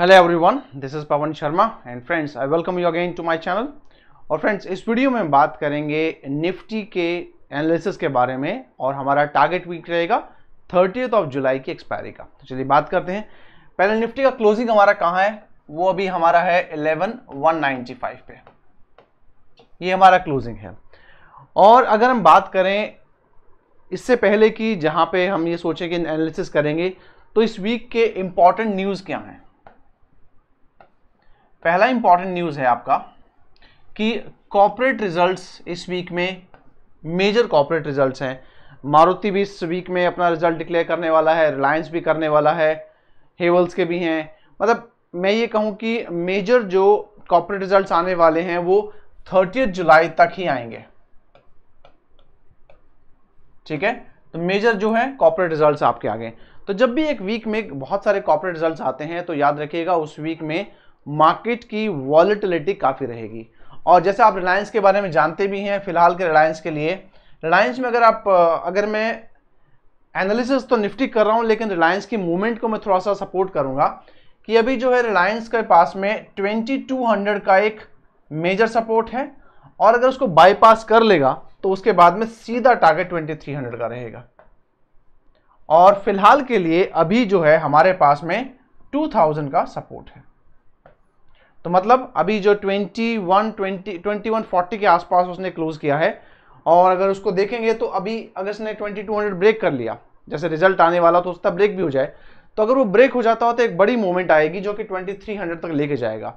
hello everyone this is Pawan Sharma and friends I welcome you again to my channel और friends इस video में बात करेंगे निफ्टी के एनालिसिस के बारे में और हमारा टारगेट वीक रहेगा थर्टी ऑफ जुलाई की एक्सपायरी का तो चलिए बात करते हैं पहले निफ्टी का क्लोजिंग हमारा कहाँ है वो अभी हमारा है इलेवन वन फाइव पे ये हमारा क्लोजिंग है और अगर हम बात करें इससे पहले कि जहाँ पे हम ये सोचें कि एनालिसिस करेंगे तो इस वीक के इम्पॉर्टेंट न्यूज़ क्या हैं पहला इंपॉर्टेंट न्यूज़ है आपका कि कॉपरेट रिजल्ट्स इस वीक में मेजर कॉपरेट रिजल्ट्स हैं मारुति भी इस वीक में अपना रिजल्ट डिक्लेयर करने वाला है रिलायंस भी करने वाला है हेवल्स के भी हैं मतलब मैं ये कहूँ कि मेजर जो कॉपरेट रिजल्ट्स आने वाले हैं वो थर्टी जुलाई तक ही आएंगे ठीक है तो मेजर जो है कॉपरेट रिजल्ट्स आपके आगे तो जब भी एक वीक में बहुत सारे कॉपरेट रिजल्ट्स आते हैं तो याद रखिएगा उस वीक में मार्केट की वॉलिटिलिटी काफ़ी रहेगी और जैसे आप रिलायंस के बारे में जानते भी हैं फिलहाल के रिलायंस के लिए रिलायंस में अगर आप अगर मैं एनालिसिस तो निफ्टी कर रहा हूँ लेकिन रिलायंस की मूवमेंट को मैं थोड़ा सा सपोर्ट करूँगा कि अभी जो है रिलायंस के पास में हंड्रेड का एक मेजर सपोर्ट है और अगर उसको बाईपास कर लेगा तो उसके बाद में सीधा टारगेट हंड्रेड का रहेगा और फिलहाल के लिए अभी जो है हमारे पास में 2000 का सपोर्ट है तो मतलब अभी जो 21 20 वन 40 के आसपास उसने क्लोज किया है और अगर उसको देखेंगे तो अभी अगर उसने 2200 ब्रेक कर लिया जैसे रिजल्ट आने वाला तो उसका ब्रेक भी हो जाए तो अगर वो ब्रेक हो जाता हो तो एक बड़ी मूवमेंट आएगी जो कि 2300 तक लेके जाएगा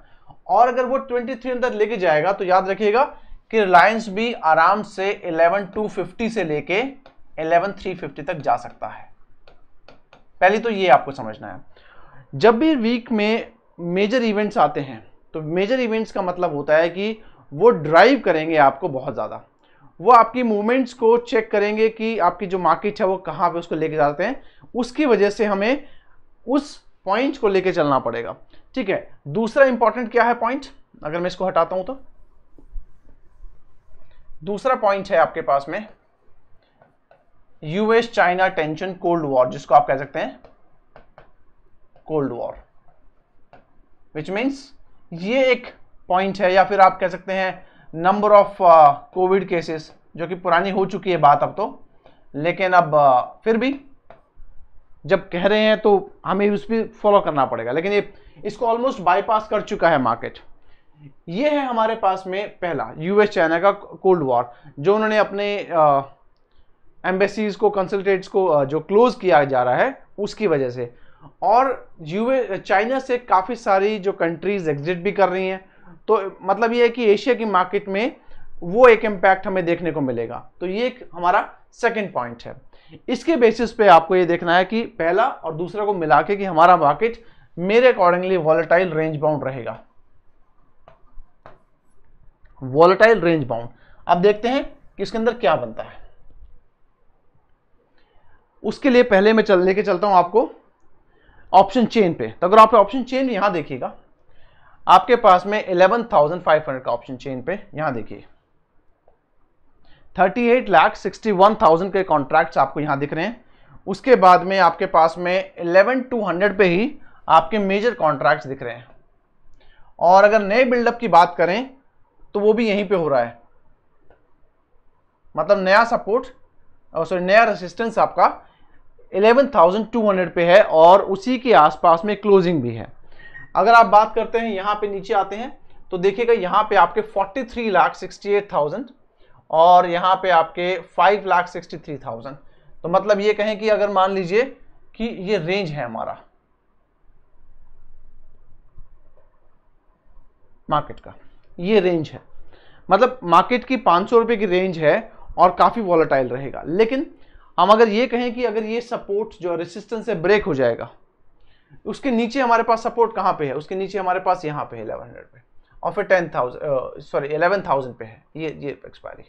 और अगर वो 2300 लेके जाएगा तो याद रखिएगा कि रिलायंस भी आराम से फिफ्टी से लेके फिफ्टी तक जा सकता है पहले तो ये आपको समझना है जब भी वीक में मेजर इवेंट्स आते हैं तो मेजर इवेंट्स का मतलब होता है कि वो ड्राइव करेंगे आपको बहुत ज़्यादा वो आपकी मूवमेंट्स को चेक करेंगे कि आपकी जो मार्केट है वो कहाँ पे उसको लेके जाते हैं उसकी वजह से हमें उस पॉइंट को लेके चलना पड़ेगा ठीक है दूसरा इंपॉर्टेंट क्या है पॉइंट अगर मैं इसको हटाता हूं तो दूसरा पॉइंट है आपके पास में US China tension cold war जिसको आप कह सकते हैं कोल्ड वॉर विच मीन्स ये एक पॉइंट है या फिर आप कह सकते हैं नंबर ऑफ कोविड केसेस जो कि पुरानी हो चुकी है बात अब तो लेकिन अब uh, फिर भी जब कह रहे हैं तो हमें उस पर फॉलो करना पड़ेगा लेकिन ये इसको ऑलमोस्ट बाईपास कर चुका है मार्केट ये है हमारे पास में पहला यूएस चाइना का कोल्ड वॉर जो उन्होंने अपने एम्बेसीज uh, को कंसल्टेट्स को uh, जो क्लोज किया जा रहा है उसकी वजह से और यूए चाइना से काफ़ी सारी जो कंट्रीज़ एग्जिट भी कर रही हैं तो मतलब ये है कि एशिया की मार्केट में वो एक इम्पैक्ट हमें देखने को मिलेगा तो ये एक हमारा सेकेंड पॉइंट है इसके बेसिस पे आपको ये देखना है कि पहला और दूसरा को मिला के कि हमारा मार्केट मेरे अकॉर्डिंगली वॉलेटाइल रेंज बाउंड रहेगा वॉलेटाइल रेंज बाउंड अब देखते हैं कि इसके अंदर क्या बनता है उसके लिए पहले मैं चल लेके चलता हूं आपको ऑप्शन चेन पे तो अगर आप ऑप्शन चेन यहां देखिएगा आपके पास में 11,500 का ऑप्शन चेन पे यहां देखिए 38 लाख 61,000 के कॉन्ट्रैक्ट्स आपको यहां दिख रहे हैं उसके बाद में आपके पास में 11,200 पे ही आपके मेजर कॉन्ट्रैक्ट्स दिख रहे हैं और अगर नए बिल्डअप की बात करें तो वो भी यहीं पे हो रहा है मतलब नया सपोर्ट सॉरी नया रेसिस्टेंस आपका 11,200 पे है और उसी के आसपास में क्लोजिंग भी है अगर आप बात करते हैं यहाँ पे नीचे आते हैं तो देखिएगा यहाँ पे आपके 43 लाख 68,000 और यहाँ पे आपके 5 लाख 63,000 तो मतलब ये कहें कि अगर मान लीजिए कि ये रेंज है हमारा मार्केट का ये रेंज है मतलब मार्केट की पाँच सौ रुपए की रेंज है और काफ़ी वॉलेटाइल रहेगा लेकिन हम अगर ये कहें कि अगर ये सपोर्ट जो रेसिस्टेंस है ब्रेक हो जाएगा उसके नीचे हमारे पास सपोर्ट कहाँ पे है उसके नीचे हमारे पास यहाँ पे है इलेवन हंड्रेड पे और फिर ten thousand sorry eleven thousand पे है ये ये एक्सपायरी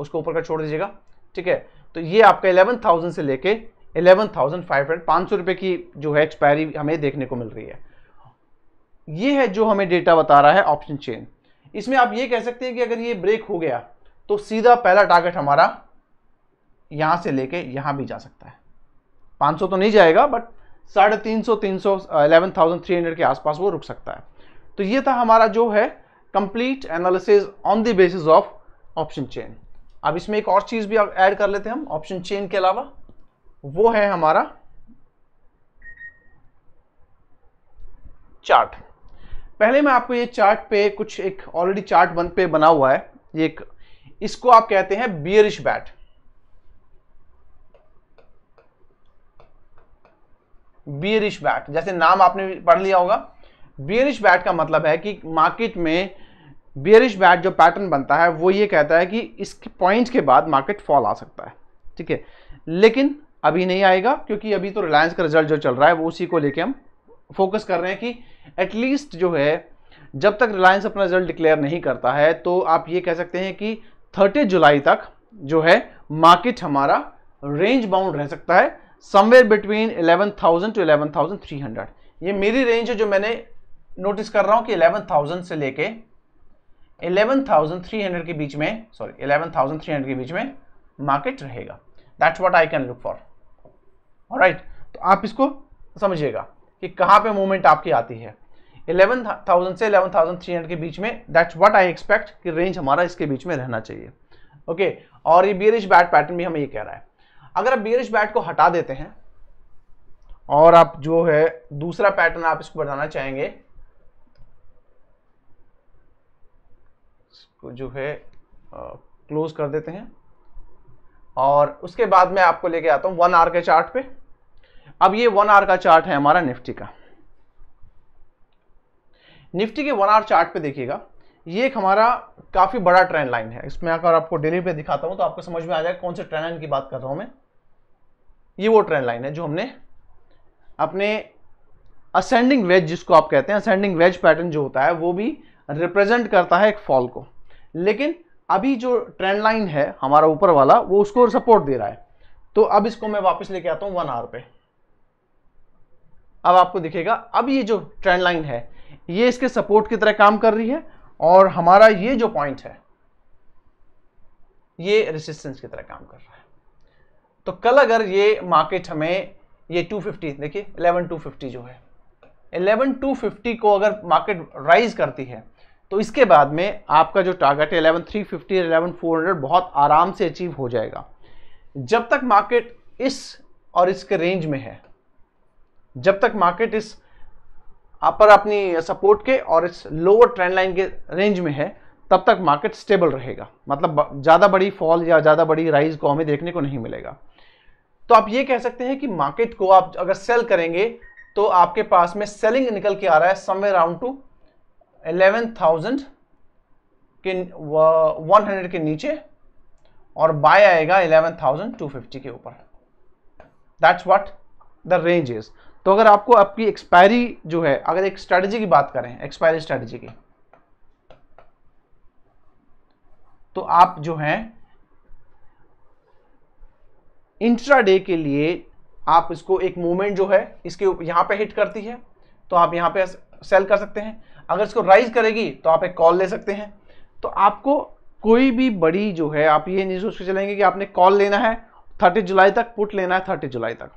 उसको ऊपर का छोड़ दीजिएगा ठीक है तो ये आपका एलेवन थाउजेंड से लेके एलेवन थाउजेंड फाइव हंड्रेड पाँच सौ रुपये की जो है एक्सपायरी हमें देखने को मिल रही है ये है जो हमें डेटा बता रहा है ऑप्शन चेन इसमें आप ये कह सकते हैं कि अगर ये ब्रेक हो गया तो सीधा पहला टारगेट हमारा यहाँ से लेके यहाँ भी जा सकता है 500 तो नहीं जाएगा बट साढ़े तीन सौ तीन सौ एलेवन थाउजेंड थ्री हंड्रेड के आसपास वो रुक सकता है तो ये था हमारा जो है complete analysis on the basis of option chain अब इसमें एक और चीज़ भी ऐड कर लेते हैं हम ऑप्शन चेन के अलावा वो है हमारा चार्ट पहले मैं आपको ये चार्ट पे कुछ एक ऑलरेडी चार्ट बन पे बना हुआ है ये एक इसको आप कहते हैं बियरिश बैट बियरिश बैट जैसे नाम आपने पढ़ लिया होगा बियरिश बैट का मतलब है कि मार्केट में बियरिश बैट जो पैटर्न बनता है वो ये कहता है कि इसके पॉइंट्स के बाद मार्केट फॉल आ सकता है ठीक है लेकिन अभी नहीं आएगा क्योंकि अभी तो रिलायंस का रिजल्ट जो चल रहा है वो उसी को लेके हम फोकस कर रहे हैं कि एटलीस्ट जो है जब तक रिलायंस अपना रिजल्ट डिक्लेयर नहीं करता है तो आप ये कह सकते हैं कि थर्टी जुलाई तक जो है मार्केट हमारा रेंज बाउंड रह सकता है समवेयर बिटवीन 11,000 टू 11,300 ये मेरी रेंज है जो मैंने नोटिस कर रहा हूँ कि 11,000 से लेके 11,300 के बीच में सॉरी 11,300 के बीच में मार्केट रहेगा that's what I can look for right तो आप इसको समझिएगा कि कहाँ पे मूवमेंट आपकी आती है 11,000 से 11,300 के बीच में दैट्स व्हाट आई एक्सपेक्ट कि रेंज हमारा इसके बीच में रहना चाहिए ओके okay, और ये बियरिश बैड पैटर्न भी हमें ये कह रहा है अगर आप बियरिश बैट को हटा देते हैं और आप जो है दूसरा पैटर्न आप इसको बताना चाहेंगे इसको जो है क्लोज कर देते हैं और उसके बाद मैं आपको लेके आता हूँ वन आर के चार्ट पे अब ये वन आर का चार्ट है हमारा निफ्टी का निफ्टी के वन आर चार्ट पे देखिएगा ये एक हमारा काफ़ी बड़ा ट्रेंड लाइन है इसमें अगर आपको डेली पे दिखाता हूँ तो आपको समझ में आ जाएगा कौन से ट्रेंड लाइन की बात कर रहा हूँ मैं ये वो ट्रेंड लाइन है जो हमने अपने असेंडिंग वेज जिसको आप कहते हैं असेंडिंग वेज पैटर्न जो होता है वो भी रिप्रेजेंट करता है एक फॉल को लेकिन अभी जो ट्रेंड लाइन है हमारा ऊपर वाला वो उसको सपोर्ट दे रहा है तो अब इसको मैं वापस लेके आता हूँ वन आवर पे अब आपको दिखेगा अब ये जो ट्रेंड लाइन है ये इसके सपोर्ट की तरह काम कर रही है और हमारा ये जो पॉइंट है ये रेसिस्टेंस की तरह काम कर रहा है तो कल अगर ये मार्केट हमें ये 250 देखिए 11250 जो है 11250 को अगर मार्केट राइज करती है तो इसके बाद में आपका जो टारगेट है 11350 फिफ्टी बहुत आराम से अचीव हो जाएगा जब तक मार्केट इस और इसके रेंज में है जब तक मार्केट इस अपर अपनी सपोर्ट के और इस लोअर ट्रेंड लाइन के रेंज में है तब तक मार्केट स्टेबल रहेगा मतलब ज़्यादा बड़ी फॉल या ज़्यादा बड़ी राइज को हमें देखने को नहीं मिलेगा तो आप ये कह सकते हैं कि मार्केट को आप अगर सेल करेंगे तो आपके पास में सेलिंग निकल के आ रहा है somewhere around two eleven thousand के वन हंड्रेड के नीचे और बाय आएगा एलेवन थाउजेंड टू फिफ्टी के ऊपर that's what the range is तो अगर आपको आपकी एक्सपायरी जो है अगर एक स्ट्रेटजी की बात करें एक्सपायरी स्ट्रेटजी की तो आप जो हैं इंट्रा डे के लिए आप इसको एक मूवमेंट जो है इसके यहाँ पे हिट करती है तो आप यहाँ पे सेल कर सकते हैं अगर इसको राइज करेगी तो आप एक कॉल ले सकते हैं तो आपको कोई भी बड़ी जो है आप ये नहीं सोच के चलेंगे कि आपने कॉल लेना है थर्टी जुलाई तक पुट लेना है थर्टी जुलाई तक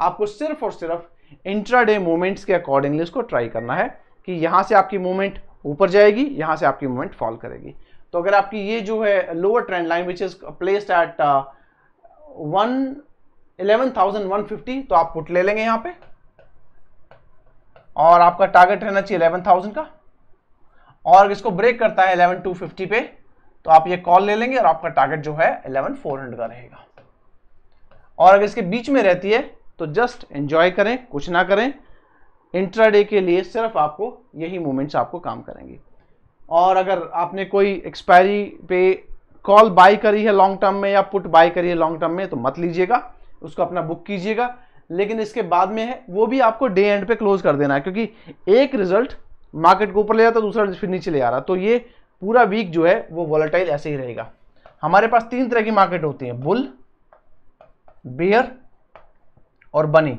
आपको सिर्फ और सिर्फ इंट्रा डे मूवमेंट्स के अकॉर्डिंगली इसको ट्राई करना है कि यहाँ से आपकी मूवमेंट ऊपर जाएगी यहाँ से आपकी मूवमेंट फॉल करेगी तो अगर आपकी ये जो है lower trend line which is placed at one eleven thousand one fifty तो आप पुट ले लेंगे यहाँ पे और आपका टारगेट रहना चाहिए इलेवन थाउजेंड का और इसको ब्रेक करता है इलेवन टू फिफ्टी पे तो आप ये कॉल ले लेंगे और आपका टारगेट जो है इलेवन फोर हंड्रेड का रहेगा और अगर इसके बीच में रहती है तो जस्ट एंजॉय करें कुछ ना करें इंट्राडे के लिए सिर्फ आपको यही मूवमेंट्स आपको काम करेंगे और अगर आपने कोई एक्सपायरी पे कॉल बाई करी है लॉन्ग टर्म में या पुट बाई करी है लॉन्ग टर्म में तो मत लीजिएगा उसको अपना बुक कीजिएगा लेकिन इसके बाद में है वो भी आपको डे एंड पे क्लोज कर देना है क्योंकि एक रिजल्ट मार्केट को ऊपर ले जाता दूसरा फिर नीचे ले आ रहा तो ये पूरा वीक जो है वो वॉलेटाइल ऐसे ही रहेगा हमारे पास तीन तरह की मार्केट होती है बुल बियर और बनी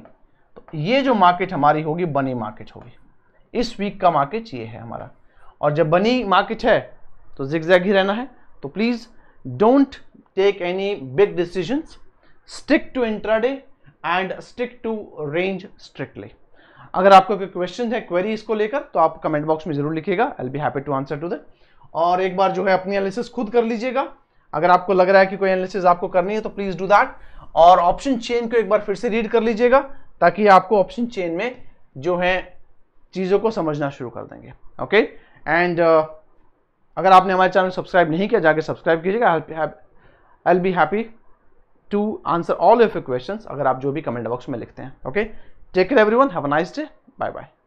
तो ये जो मार्केट हमारी होगी बनी मार्केट होगी इस वीक का मार्केट ये है हमारा और जब बनी मार्केट है तो जैग ही रहना है तो please don't take any big decision stick to intraday and stick to range strictly अगर आपको कोई क्वेश्चन है क्वेरी इसको लेकर तो आप कमेंट बॉक्स में जरूर लिखिएगा I be happy to answer to that और एक बार जो है अपनी एनालिसिस खुद कर लीजिएगा अगर आपको लग रहा है कि कोई एनालिसिस आपको करनी है तो प्लीज़ डू दैट और ऑप्शन चेन को एक बार फिर से रीड कर लीजिएगा ताकि आपको ऑप्शन चेन में जो है चीज़ों को समझना शुरू कर देंगे ओके एंड अगर आपने हमारे चैनल सब्सक्राइब नहीं किया जाकर सब्सक्राइब कीजिएगा I be happy to answer all of question अगर आप जो भी कमेंट बॉक्स में लिखते हैं okay take care one have a nice day bye bye